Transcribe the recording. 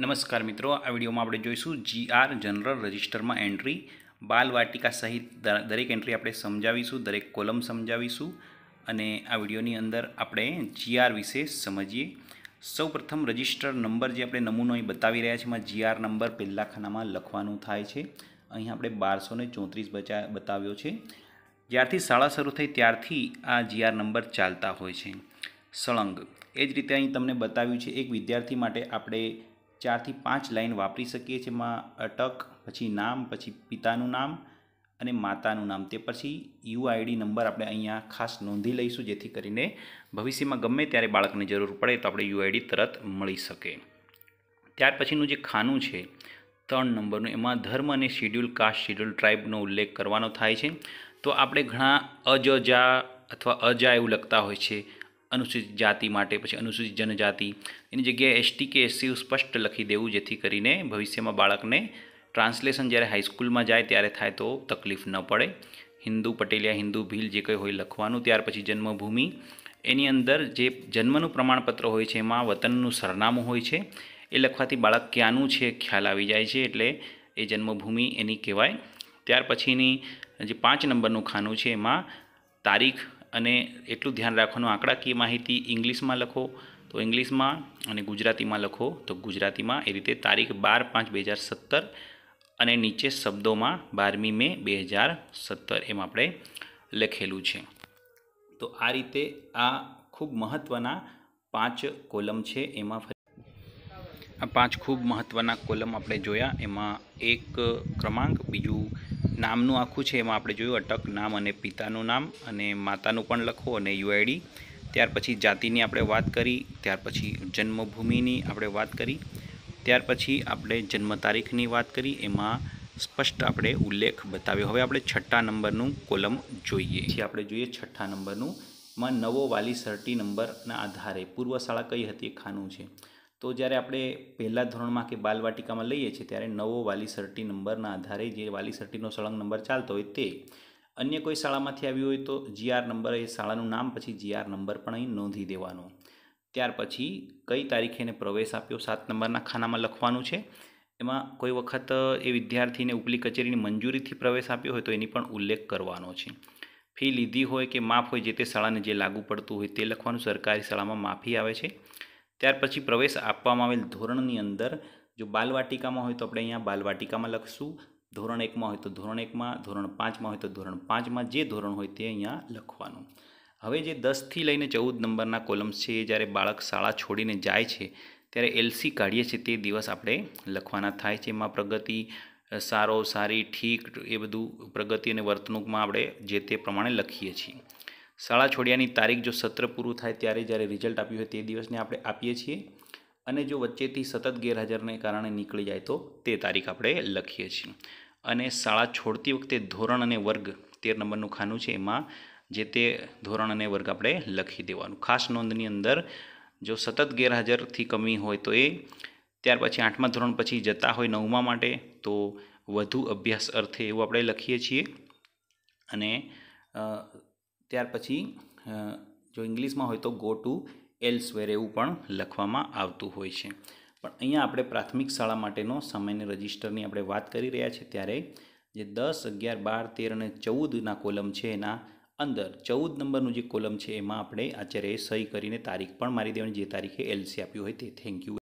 નમસ્કાર મિત્રો આ વિડીયોમાં આપણે જોઈશું જીઆર જનરલ રજિસ્ટરમાં એન્ટ્રી બાલવાટિકા સહિત દરેક એન્ટ્રી આપણે સમજાવીશું દરેક કોલમ સમજાવીશું અને આ વિડીયોની અંદર આપણે જીઆર વિશે સમજીએ સૌપ્રથમ રજિસ્ટર નંબર જે આપણે નમૂનો અહીં બતાવી રહ્યા છે એમાં જીઆર નંબર પહેલા ખાનામાં લખવાનું થાય છે અહીં આપણે બારસો ને ચોત્રીસ બતાવ્યો છે જ્યારથી શાળા શરૂ થઈ ત્યારથી આ જીઆર નંબર ચાલતા હોય છે સળંગ એ જ રીતે અહીં તમને બતાવ્યું છે એક વિદ્યાર્થી માટે આપણે ચારથી પાંચ લાઈન વાપરી શકીએ છીએ એમાં અટક પછી નામ પછી પિતાનું નામ અને માતાનું નામ તે પછી યુ આઈડી નંબર આપણે અહીંયા ખાસ નોંધી લઈશું જેથી કરીને ભવિષ્યમાં ગમે ત્યારે બાળકને જરૂર પડે તો આપણે યુઆઈડી તરત મળી શકે ત્યાર પછીનું જે ખાનું છે ત્રણ નંબરનું એમાં ધર્મ અને શેડ્યુલ કાસ્ટ શેડ્યુલ ટ્રાઇબનો ઉલ્લેખ કરવાનો થાય છે તો આપણે ઘણા અજજા અથવા અજા એવું લખતા હોય છે અનુસૂચિત જાતિ માટે પછી અનુસૂચિત જનજાતિ એની જગ્યાએ એસટી કે એસસી સ્પષ્ટ લખી દેવું જેથી કરીને ભવિષ્યમાં બાળકને ટ્રાન્સલેશન જ્યારે હાઈસ્કૂલમાં જાય ત્યારે થાય તો તકલીફ ન પડે હિન્દુ પટેલિયા હિન્દુ ભીલ જે કંઈ હોય લખવાનું ત્યાર પછી જન્મભૂમિ એની અંદર જે જન્મનું પ્રમાણપત્ર હોય છે એમાં વતનનું સરનામું હોય છે એ લખવાથી બાળક ક્યાંનું છે ખ્યાલ આવી જાય છે એટલે એ જન્મભૂમિ એની કહેવાય ત્યાર પછીની જે પાંચ નંબરનું ખાનું છે એમાં તારીખ અને એટલું ધ્યાન રાખવાનું આંકડાકીય માહિતી ઇંગ્લિશમાં લખો તો ઇંગ્લિશમાં અને ગુજરાતીમાં લખો તો ગુજરાતીમાં એ રીતે તારીખ બાર પાંચ બે હજાર સત્તર અને નીચે શબ્દોમાં બારમી મે બે હજાર સત્તર એમ આપણે લખેલું છે તો આ રીતે આ ખૂબ મહત્ત્વના પાંચ કોલમ છે એમાં આ પાંચ ખૂબ મહત્ત્વના કોલમ આપણે જોયા એમાં એક ક્રમાંક બીજું નામનું આખું છે એમાં આપણે જોયું અટક નામ અને પિતાનું નામ અને માતાનું પણ લખો અને યુઆઈડી ત્યાર પછી જાતિની આપણે વાત કરી ત્યાર પછી જન્મભૂમિની આપણે વાત કરી ત્યાર પછી આપણે જન્મ તારીખની વાત કરી એમાં સ્પષ્ટ આપણે ઉલ્લેખ બતાવ્યો હવે આપણે છઠ્ઠા નંબરનું કોલમ જોઈએ પછી આપણે જોઈએ છઠ્ઠા નંબરનું માં નવો વાલી સર્ટી નંબરના આધારે પૂર્વ શાળા કઈ હતી ખાનું છે તો જ્યારે આપણે પહેલાં ધોરણમાં કે બાલવાટિકામાં લઈએ છીએ ત્યારે નવો વાલી સરટી નંબરના આધારે જે વાલી સરટીનો સળંગ નંબર ચાલતો હોય તે અન્ય કોઈ શાળામાંથી આવ્યું હોય તો જીઆર નંબર એ શાળાનું નામ પછી જીઆર નંબર પણ અહીં નોંધી દેવાનો ત્યાર પછી કઈ તારીખે એને પ્રવેશ આપ્યો સાત નંબરના ખાનામાં લખવાનું છે એમાં કોઈ વખત એ વિદ્યાર્થીને ઉપલી કચેરીની મંજૂરીથી પ્રવેશ આપ્યો હોય તો એની પણ ઉલ્લેખ કરવાનો છે ફી લીધી હોય કે માફ હોય જે તે શાળાને જે લાગુ પડતું હોય તે લખવાનું સરકારી શાળામાં માફી આવે છે ત્યાર પછી પ્રવેશ આપવામાં આવેલ ધોરણની અંદર જો બાલવાટિકામાં હોય તો આપણે અહીંયા બાલવાટિકામાં લખશું ધોરણ એકમાં હોય તો ધોરણ એકમાં ધોરણ પાંચમાં હોય તો ધોરણ પાંચમાં જે ધોરણ હોય તે અહીંયા લખવાનું હવે જે દસથી લઈને ચૌદ નંબરના કોલમ્સ છે એ જ્યારે બાળક શાળા છોડીને જાય છે ત્યારે એલસી કાઢીએ છીએ તે દિવસ આપણે લખવાના થાય છે એમાં પ્રગતિ સારો સારી ઠીક એ બધું પ્રગતિ અને વર્તણૂકમાં આપણે જે તે પ્રમાણે લખીએ છીએ શાળા છોડ્યાની તારીખ જો સત્ર પૂરું થાય ત્યારે જ્યારે રિઝલ્ટ આપ્યું હોય તે દિવસને આપણે આપીએ છીએ અને જો વચ્ચેથી સતત ગેરહાજરને કારણે નીકળી જાય તો તે તારીખ આપણે લખીએ છીએ અને શાળા છોડતી વખતે ધોરણ અને વર્ગ તેર નંબરનું ખાનું છે એમાં જે તે ધોરણ અને વર્ગ આપણે લખી દેવાનું ખાસ નોંધની અંદર જો સતત ગેરહાજરથી કમી હોય તો એ ત્યાર પછી આઠમા ધોરણ પછી જતા હોય નવમા માટે તો વધુ અભ્યાસ અર્થે એવું આપણે લખીએ છીએ અને ત્યાર પછી જો ઇંગ્લિશમાં હોય તો ગો ટુ એલ્સવેર એવું પણ લખવામાં આવતું હોય છે પણ અહીંયા આપણે પ્રાથમિક શાળા માટેનો સામાન્ય રજિસ્ટરની આપણે વાત કરી રહ્યા છીએ ત્યારે જે દસ અગિયાર બાર તેર અને ચૌદના કોલમ છે એના અંદર ચૌદ નંબરનું જે કોલમ છે એમાં આપણે આચાર્યએ સહી કરીને તારીખ પણ મારી દેવાની જે તારીખે એલસી આપ્યું હોય તે થેન્ક યુ